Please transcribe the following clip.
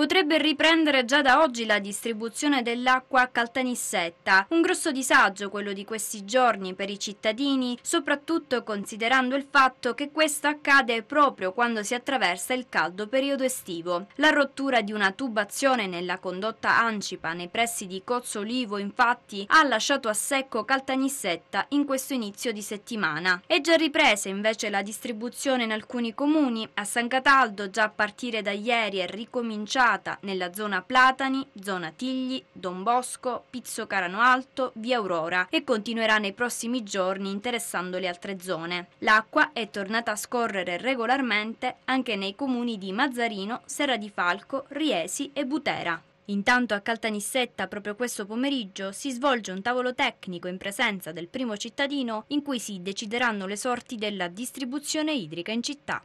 potrebbe riprendere già da oggi la distribuzione dell'acqua a Caltanissetta. Un grosso disagio quello di questi giorni per i cittadini, soprattutto considerando il fatto che questo accade proprio quando si attraversa il caldo periodo estivo. La rottura di una tubazione nella condotta Ancipa nei pressi di Cozzo Olivo, infatti ha lasciato a secco Caltanissetta in questo inizio di settimana. È già ripresa invece la distribuzione in alcuni comuni, a San Cataldo già a partire da ieri è ricominciata concentrata nella zona Platani, zona Tigli, Don Bosco, Pizzo Carano Alto, via Aurora e continuerà nei prossimi giorni interessando le altre zone. L'acqua è tornata a scorrere regolarmente anche nei comuni di Mazzarino, Serra di Falco, Riesi e Butera. Intanto a Caltanissetta proprio questo pomeriggio si svolge un tavolo tecnico in presenza del primo cittadino in cui si decideranno le sorti della distribuzione idrica in città.